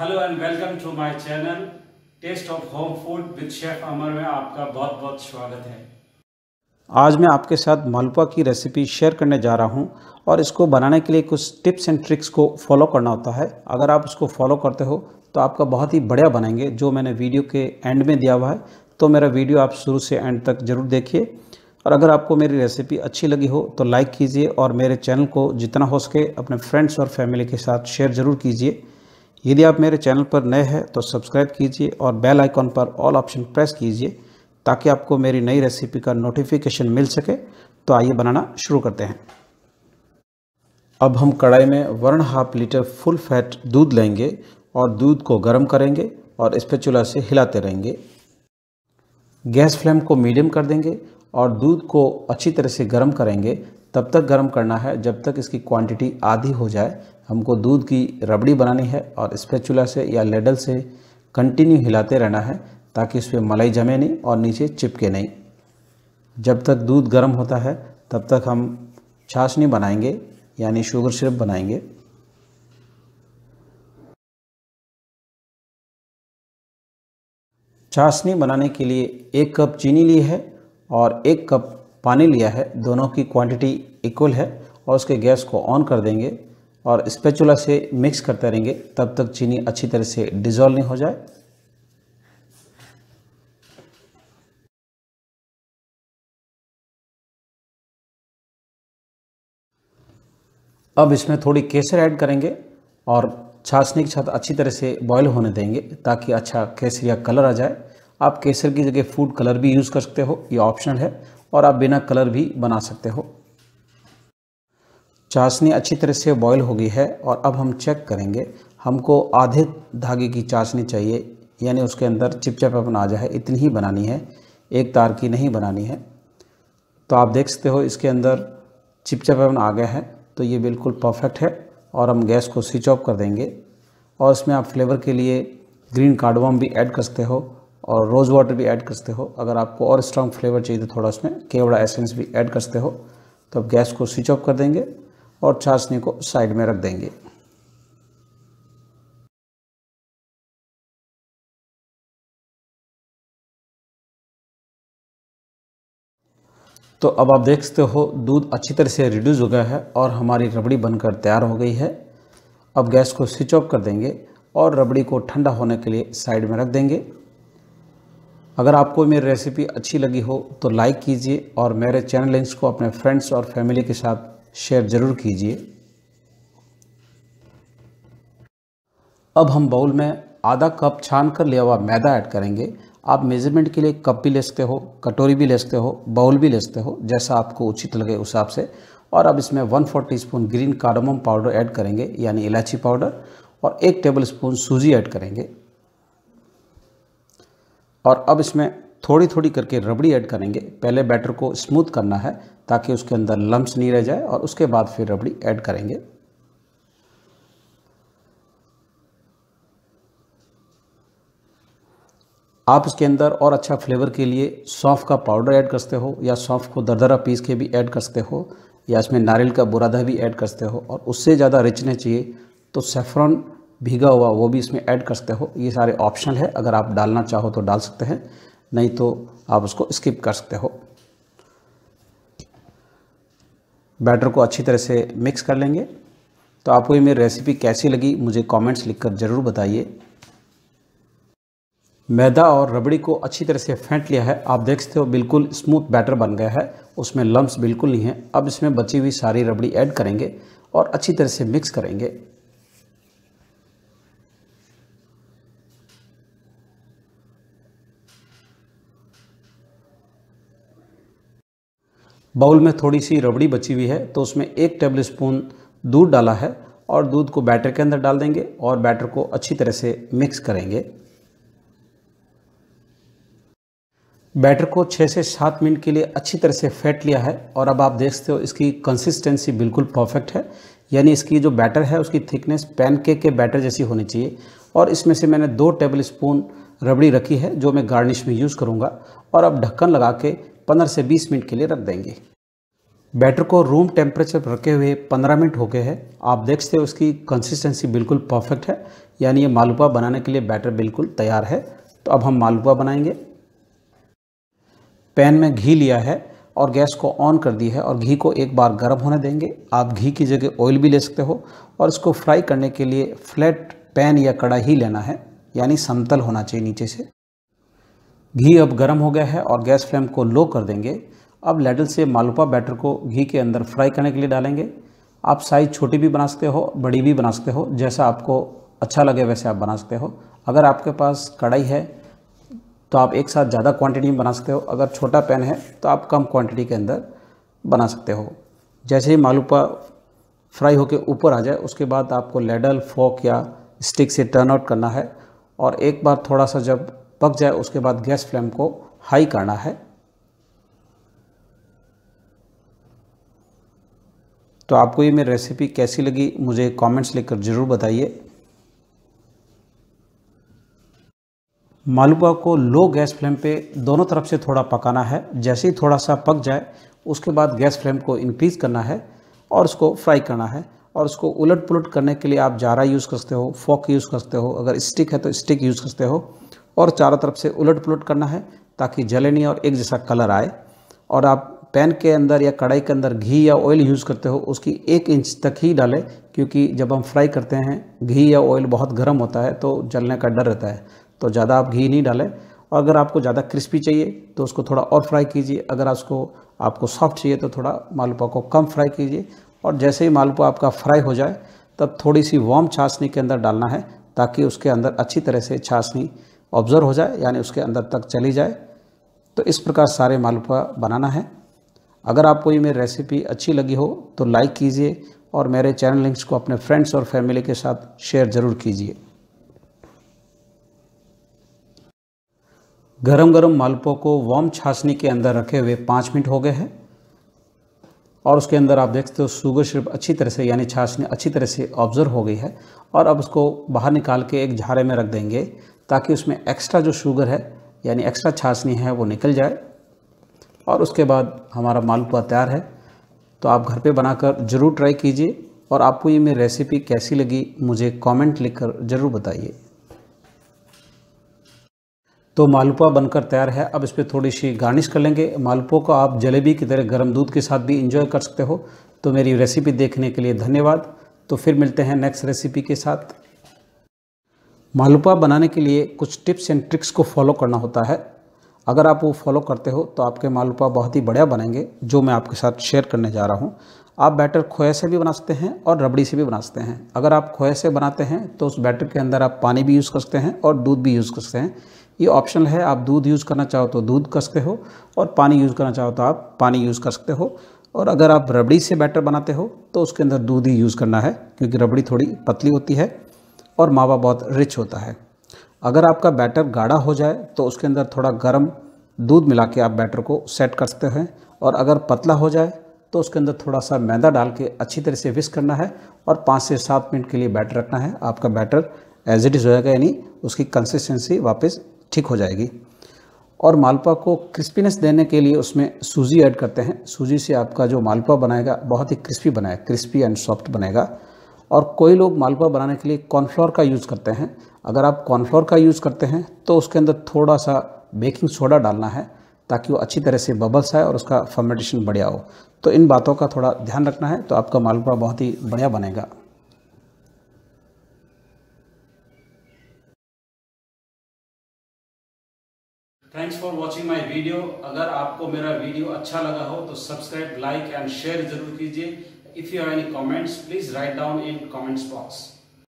Hello and welcome to my channel taste of home food with chef Amar में आपका बहुत बहुत स्वागत है आज मैं आपके साथ मालपुआ की रेसिपी शेयर करने जा रहा हूं और इसको बनाने के लिए कुछ टिप्स एंड ट्रिक्स को फॉलो करना होता है अगर आप उसको फॉलो करते हो तो आपका बहुत ही बढ़िया बनाएंगे जो मैंने वीडियो के एंड में दिया हुआ है तो मेरा वीडियो आप शुरू से एंड तक ज़रूर देखिए और अगर आपको मेरी रेसिपी अच्छी लगी हो तो लाइक कीजिए और मेरे चैनल को जितना हो सके अपने फ्रेंड्स और फैमिली के साथ शेयर ज़रूर कीजिए यदि आप मेरे चैनल पर नए हैं तो सब्सक्राइब कीजिए और बेल आइकॉन पर ऑल ऑप्शन प्रेस कीजिए ताकि आपको मेरी नई रेसिपी का नोटिफिकेशन मिल सके तो आइए बनाना शुरू करते हैं अब हम कढ़ाई में one half litre full fat दूध लेंगे और दूध को गर्म करेंगे और स्पेचुला से हिलाते रहेंगे गैस फ्लेम को मीडियम कर देंगे और दूध को अच्छी तरह से गर्म करेंगे तब तक गर्म करना है जब तक इसकी क्वांटिटी आधी हो जाए हमको दूध की रबड़ी बनानी है और स्पेचुला से या लेडल से कंटिन्यू हिलाते रहना है ताकि उस पर मलाई जमे नहीं और नीचे चिपके नहीं जब तक दूध गर्म होता है तब तक हम छाछनी बनाएंगे यानी शुगर सिरप बनाएंगे चाशनी बनाने के लिए एक कप चीनी ली है और एक कप पानी लिया है दोनों की क्वांटिटी इक्वल है और उसके गैस को ऑन कर देंगे और स्पेचुला से मिक्स करते रहेंगे तब तक चीनी अच्छी तरह से डिजॉल्व नहीं हो जाए अब इसमें थोड़ी केसर ऐड करेंगे और छाछनी के साथ अच्छी तरह से बॉयल होने देंगे ताकि अच्छा केसर या कलर आ जाए आप केसर की जगह फूड कलर भी यूज़ कर सकते हो ये ऑप्शन है और आप बिना कलर भी बना सकते हो चाशनी अच्छी तरह से बॉईल हो गई है और अब हम चेक करेंगे हमको आधे धागे की चाशनी चाहिए यानी उसके अंदर चिपचपापन आ जाए इतनी ही बनानी है एक तार की नहीं बनानी है तो आप देख सकते हो इसके अंदर चिपचपापन आ गया है तो ये बिल्कुल परफेक्ट है और हम गैस को स्विच ऑफ कर देंगे और इसमें आप फ्लेवर के लिए ग्रीन कार्डवाम भी ऐड कर सकते हो और रोज़ वाटर भी ऐड कर सकते हो अगर आपको और स्ट्रांग फ्लेवर चाहिए तो थोड़ा उसमें केवड़ा एसेंस भी ऐड कर सकते हो तो आप गैस को स्विच ऑफ कर देंगे और छाछनी को साइड में रख देंगे तो अब आप देख सकते हो दूध अच्छी तरह से रिड्यूस हो गया है और हमारी रबड़ी बनकर तैयार हो गई है अब गैस को स्विच ऑफ कर देंगे और रबड़ी को ठंडा होने के लिए साइड में रख देंगे अगर आपको मेरी रेसिपी अच्छी लगी हो तो लाइक कीजिए और मेरे चैनल लिंक्स को अपने फ्रेंड्स और फैमिली के साथ शेयर ज़रूर कीजिए अब हम बाउल में आधा कप छान कर लिया हुआ मैदा ऐड करेंगे आप मेज़रमेंट के लिए कप भी ले सकते हो कटोरी भी ले सकते हो बाउल भी ले सकते हो जैसा आपको उचित लगे उस हिसाब से और अब इसमें one four teaspoon green cardamom powder add करेंगे यानी इलायची पाउडर और एक टेबल स्पून सूजी ऐड करेंगे और अब इसमें थोड़ी थोड़ी करके रबड़ी ऐड करेंगे पहले बैटर को स्मूथ करना है ताकि उसके अंदर लम्स नहीं रह जाए और उसके बाद फिर रबड़ी ऐड करेंगे आप इसके अंदर और अच्छा फ्लेवर के लिए सौंफ का पाउडर ऐड करते हो या सौंफ को दरदरा पीस के भी ऐड करते हो या इसमें नारियल का बुरादा भी ऐड करते हो और उससे ज़्यादा रिचने चाहिए तो सेफ्रॉन भीगा हुआ वो भी इसमें ऐड करते हो ये सारे ऑप्शनल है अगर आप डालना चाहो तो डाल सकते हैं नहीं तो आप उसको स्किप कर सकते हो बैटर को अच्छी तरह से मिक्स कर लेंगे तो आपको ये मेरी रेसिपी कैसी लगी मुझे कमेंट्स लिखकर ज़रूर बताइए मैदा और रबड़ी को अच्छी तरह से फेंट लिया है आप देख सकते हो बिल्कुल स्मूथ बैटर बन गया है उसमें लम्ब बिल्कुल नहीं है अब इसमें बची हुई सारी रबड़ी ऐड करेंगे और अच्छी तरह से मिक्स करेंगे बाउल में थोड़ी सी रबड़ी बची हुई है तो उसमें एक टेबल स्पून दूध डाला है और दूध को बैटर के अंदर डाल देंगे और बैटर को अच्छी तरह से मिक्स करेंगे बैटर को छः से सात मिनट के लिए अच्छी तरह से फेंट लिया है और अब आप देखते हो इसकी कंसिस्टेंसी बिल्कुल परफेक्ट है यानी इसकी जो बैटर है उसकी थिकनेस पैनकेक के बैटर जैसी होनी चाहिए और इसमें से मैंने दो टेबल स्पून रबड़ी रखी है जो मैं गार्निश में यूज़ करूँगा और अब ढक्कन लगा के पंद्रह से बीस मिनट के लिए रख देंगे बैटर को रूम टेम्परेचर रखे हुए पंद्रह मिनट हो गए हैं आप देख सकते हो उसकी कंसिस्टेंसी बिल्कुल परफेक्ट है यानी ये मालपुआ बनाने के लिए बैटर बिल्कुल तैयार है तो अब हम मालुपा बनाएंगे पैन में घी लिया है और गैस को ऑन कर दी है और घी को एक बार गर्म होने देंगे आप घी की जगह ऑयल भी ले सकते हो और इसको फ्राई करने के लिए फ्लैट पैन या ही लेना है यानी समतल होना चाहिए नीचे से घी अब गर्म हो गया है और गैस फ्लेम को लो कर देंगे अब लेडल से मालूपा बैटर को घी के अंदर फ्राई करने के लिए डालेंगे आप साइज़ छोटी भी बना सकते हो बड़ी भी बना सकते हो जैसा आपको अच्छा लगे वैसे आप बना सकते हो अगर आपके पास कढ़ाई है तो आप एक साथ ज़्यादा क्वांटिटी में बना सकते हो अगर छोटा पैन है तो आप कम क्वांटिटी के अंदर बना सकते हो जैसे ही मालूपा फ्राई होकर ऊपर आ जाए उसके बाद आपको लेडल फोक या स्टिक से टर्न आउट करना है और एक बार थोड़ा सा जब पक जाए उसके बाद गैस फ्लेम को हाई करना है तो आपको ये मेरी रेसिपी कैसी लगी मुझे कमेंट्स लिखकर ज़रूर बताइए मालूबा को लो गैस फ्लेम पे दोनों तरफ से थोड़ा पकाना है जैसे ही थोड़ा सा पक जाए उसके बाद गैस फ्लेम को इंक्रीज़ करना है और उसको फ्राई करना है और उसको उलट पुलट करने के लिए आप जारा यूज़ करते हो फोक यूज़ करते हो अगर स्टिक है तो स्टिक यूज़ करते हो और चारों तरफ से उलट पुलट करना है ताकि जले नहीं और एक जैसा कलर आए और आप पैन के अंदर या कढ़ाई के अंदर घी या ऑयल यूज़ करते हो उसकी एक इंच तक ही डालें क्योंकि जब हम फ्राई करते हैं घी या ऑयल बहुत गर्म होता है तो जलने का डर रहता है तो ज़्यादा आप घी नहीं डालें और अगर आपको ज़्यादा क्रिस्पी चाहिए तो उसको थोड़ा और फ्राई कीजिए अगर उसको आपको सॉफ्ट चाहिए तो थोड़ा मालपुआ को कम फ्राई कीजिए और जैसे ही मालपुआ आपका फ्राई हो जाए तब थोड़ी सी वार्म चाशनी के अंदर डालना है ताकि उसके अंदर अच्छी तरह से चाशनी ऑब्ज़र्व हो जाए यानी उसके अंदर तक चली जाए तो इस प्रकार सारे मालपुआ बनाना है अगर आपको ये मेरी रेसिपी अच्छी लगी हो तो लाइक कीजिए और मेरे चैनल लिंक्स को अपने फ्रेंड्स और फैमिली के साथ शेयर ज़रूर कीजिए गरम गरम मालपुआ को वार्म छाछनी के अंदर रखे हुए पाँच मिनट हो गए हैं और उसके अंदर आप देखते हो शुगर सिर्फ अच्छी तरह से यानी छाछनी अच्छी तरह से ऑब्ज़र्व हो गई है और अब उसको बाहर निकाल के एक झारे में रख देंगे ताकि उसमें एक्स्ट्रा जो शुगर है यानी एक्स्ट्रा छाछनी है वो निकल जाए और उसके बाद हमारा मालपुआ तैयार है तो आप घर पे बनाकर ज़रूर ट्राई कीजिए और आपको ये मेरी रेसिपी कैसी लगी मुझे कमेंट लिखकर ज़रूर बताइए तो मालपुआ बनकर तैयार है अब इस पर थोड़ी सी गार्निश कर लेंगे मालपुआ को आप जलेबी की तरह गर्म दूध के साथ भी इंजॉय कर सकते हो तो मेरी रेसिपी देखने के लिए धन्यवाद तो फिर मिलते हैं नेक्स्ट रेसिपी के साथ मालूपा बनाने के लिए कुछ टिप्स एंड ट्रिक्स को फॉलो करना होता है अगर आप वो फॉलो करते हो तो आपके मालूपा बहुत ही बढ़िया बनेंगे जो मैं आपके साथ शेयर करने जा रहा हूँ आप बैटर खोए से भी बना सकते हैं और रबड़ी से भी बना सकते हैं अगर आप खोए से बनाते हैं तो उस बैटर के अंदर आप पानी भी यूज़ कर सकते हैं और दूध भी यूज़ कर सकते हैं ये ऑप्शनल है आप दूध यूज़ करना चाहो तो दूध कर सकते हो और पानी यूज़ करना चाहो तो आप पानी यूज़ कर सकते हो और अगर आप रबड़ी से बैटर बनाते हो तो उसके अंदर दूध ही यूज़ करना है क्योंकि रबड़ी थोड़ी पतली होती है और मावा बहुत रिच होता है अगर आपका बैटर गाढ़ा हो जाए तो उसके अंदर थोड़ा गर्म दूध मिला के आप बैटर को सेट कर सकते हैं और अगर पतला हो जाए तो उसके अंदर थोड़ा सा मैदा डाल के अच्छी तरह से विस्क करना है और पाँच से सात मिनट के लिए बैटर रखना है आपका बैटर एज इट इज़ हो जाएगा यानी उसकी कंसिस्टेंसी वापस ठीक हो जाएगी और मालपा को क्रिस्पीनेस देने के लिए उसमें सूजी ऐड करते हैं सूजी से आपका जो मालपा बनाएगा बहुत ही क्रिस्पी बनाएगा क्रिस्पी एंड सॉफ्ट बनेगा और कोई लोग मालपुआ बनाने के लिए कॉर्नफ्लोर का यूज़ करते हैं अगर आप कॉर्नफ्लोर का यूज़ करते हैं तो उसके अंदर थोड़ा सा बेकिंग सोडा डालना है ताकि वो अच्छी तरह से बबल्स आए और उसका फर्मेंटेशन बढ़िया हो तो इन बातों का थोड़ा ध्यान रखना है तो आपका मालपुआ बहुत ही बढ़िया बनेगा thanks for watching my video अगर आपको मेरा वीडियो अच्छा लगा हो तो सब्सक्राइब लाइक एंड शेयर जरूर कीजिए If you have any comments, please write down in comments box.